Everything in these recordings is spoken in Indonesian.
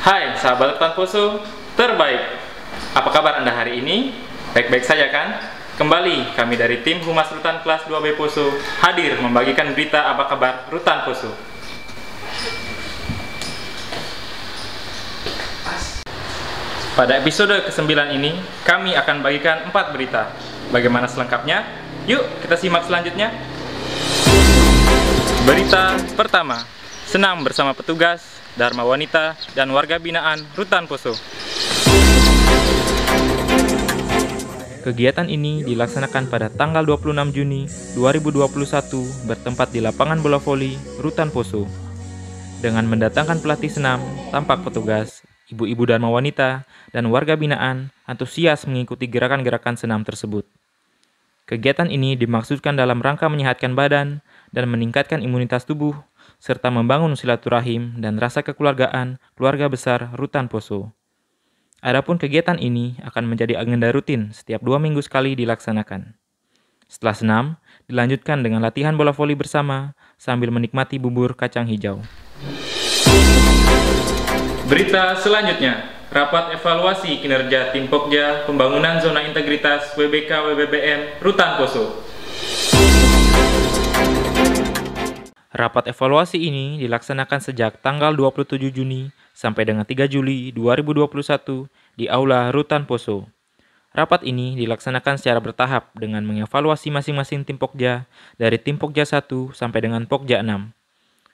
Hai sahabat Poso terbaik Apa kabar Anda hari ini? Baik-baik saja kan? Kembali kami dari tim Humas Rutan Kelas 2B Poso hadir membagikan berita apa kabar Rutan Poso. Pada episode ke-9 ini, kami akan bagikan 4 berita. Bagaimana selengkapnya? Yuk, kita simak selanjutnya. Berita pertama, senam bersama petugas Dharma Wanita, dan warga binaan Rutan Poso. Kegiatan ini dilaksanakan pada tanggal 26 Juni 2021 bertempat di lapangan bola voli Rutan Poso. Dengan mendatangkan pelatih senam, tampak petugas, ibu-ibu Dharma wanita, dan warga binaan antusias mengikuti gerakan-gerakan senam tersebut. Kegiatan ini dimaksudkan dalam rangka menyehatkan badan dan meningkatkan imunitas tubuh serta membangun silaturahim dan rasa kekeluargaan keluarga besar Rutan Poso. Adapun kegiatan ini akan menjadi agenda rutin setiap dua minggu sekali dilaksanakan. Setelah senam, dilanjutkan dengan latihan bola voli bersama sambil menikmati bubur kacang hijau. Berita selanjutnya, rapat evaluasi kinerja tim Pokja Pembangunan Zona Integritas WBK WBBM Rutan Poso. Rapat evaluasi ini dilaksanakan sejak tanggal 27 Juni sampai dengan 3 Juli 2021 di Aula Rutan Poso. Rapat ini dilaksanakan secara bertahap dengan mengevaluasi masing-masing tim Pokja dari tim Pokja 1 sampai dengan Pokja 6.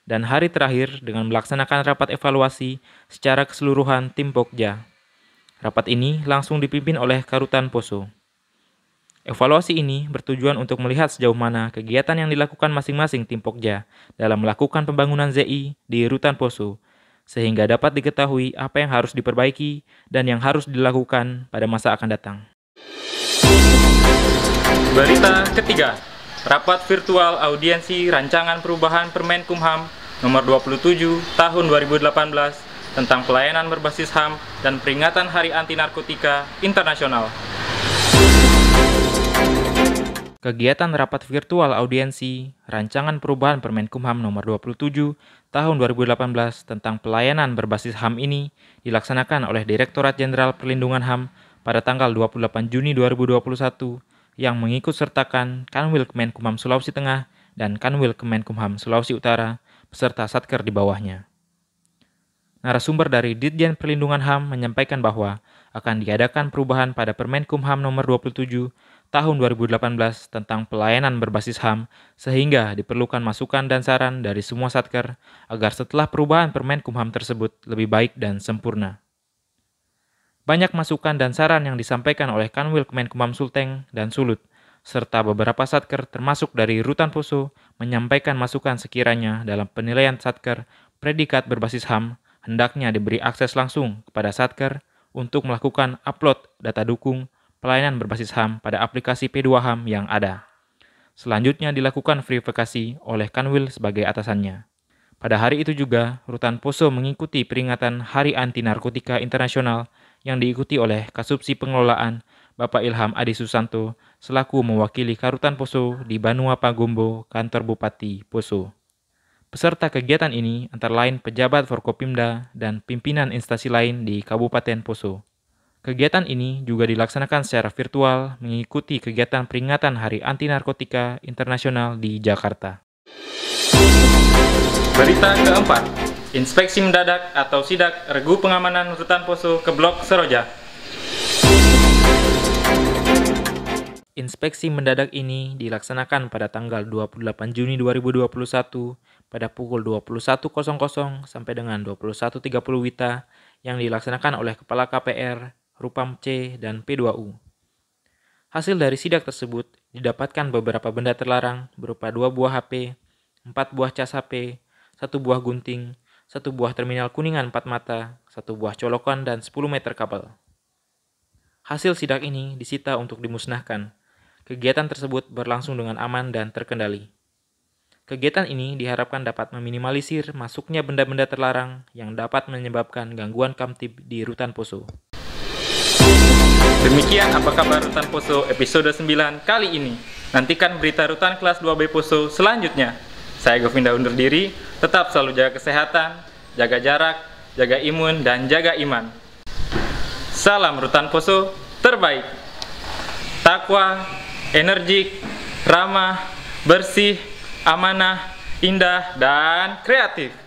Dan hari terakhir dengan melaksanakan rapat evaluasi secara keseluruhan tim Pokja. Rapat ini langsung dipimpin oleh Karutan Poso. Evaluasi ini bertujuan untuk melihat sejauh mana kegiatan yang dilakukan masing-masing tim Pokja dalam melakukan pembangunan ZI di Rutan Poso, sehingga dapat diketahui apa yang harus diperbaiki dan yang harus dilakukan pada masa akan datang. Berita ketiga, Rapat Virtual Audiensi Rancangan Perubahan Permen Kumham Nomor 27 Tahun 2018 tentang pelayanan berbasis HAM dan peringatan Hari Anti Narkotika Internasional. Kegiatan rapat virtual audiensi Rancangan Perubahan Permenkumham Nomor 27 Tahun 2018 tentang pelayanan berbasis HAM ini dilaksanakan oleh Direktorat Jenderal Perlindungan HAM pada tanggal 28 Juni 2021 yang mengikut sertakan Kanwil Kemenkumham Sulawesi Tengah dan Kanwil Kemenkumham Sulawesi Utara beserta satker di bawahnya. Narasumber dari Ditjen Perlindungan HAM menyampaikan bahwa akan diadakan perubahan pada Permenkumham nomor 27 tahun 2018 tentang pelayanan berbasis HAM, sehingga diperlukan masukan dan saran dari semua satker agar setelah perubahan Permen Kumham tersebut lebih baik dan sempurna. Banyak masukan dan saran yang disampaikan oleh Kanwil Kemenkumham Sulteng dan Sulut, serta beberapa satker termasuk dari Rutan Poso menyampaikan masukan sekiranya dalam penilaian satker predikat berbasis HAM hendaknya diberi akses langsung kepada satker untuk melakukan upload data dukung pelayanan berbasis HAM pada aplikasi P2 HAM yang ada. Selanjutnya dilakukan verifikasi oleh Kanwil sebagai atasannya. Pada hari itu juga, Rutan Poso mengikuti peringatan Hari Anti Narkotika Internasional yang diikuti oleh Kasubsi Pengelolaan Bapak Ilham Adi Susanto selaku mewakili Karutan Poso di Banua Pagombo, Kantor Bupati Poso. Peserta kegiatan ini antara lain pejabat Forkopimda dan pimpinan instansi lain di Kabupaten Poso. Kegiatan ini juga dilaksanakan secara virtual mengikuti kegiatan peringatan Hari Anti Narkotika Internasional di Jakarta. Berita keempat, inspeksi mendadak atau sidak regu pengamanan rutan poso ke Blok Seroja. Inspeksi mendadak ini dilaksanakan pada tanggal 28 Juni 2021 pada pukul 21.00 sampai dengan 21.30 Wita yang dilaksanakan oleh Kepala KPR Rupam C, dan P2U. Hasil dari sidak tersebut didapatkan beberapa benda terlarang berupa dua buah HP, empat buah cas HP, satu buah gunting, satu buah terminal kuningan empat mata, satu buah colokan, dan 10 meter kabel. Hasil sidak ini disita untuk dimusnahkan. Kegiatan tersebut berlangsung dengan aman dan terkendali. Kegiatan ini diharapkan dapat meminimalisir masuknya benda-benda terlarang yang dapat menyebabkan gangguan kamtib di rutan Poso. Demikian apa kabar Rutan Poso episode 9 kali ini. Nantikan berita Rutan kelas 2B Poso selanjutnya. Saya Govinda undur diri, tetap selalu jaga kesehatan, jaga jarak, jaga imun, dan jaga iman. Salam Rutan Poso terbaik. Takwa, energik, ramah, bersih, amanah, indah, dan kreatif.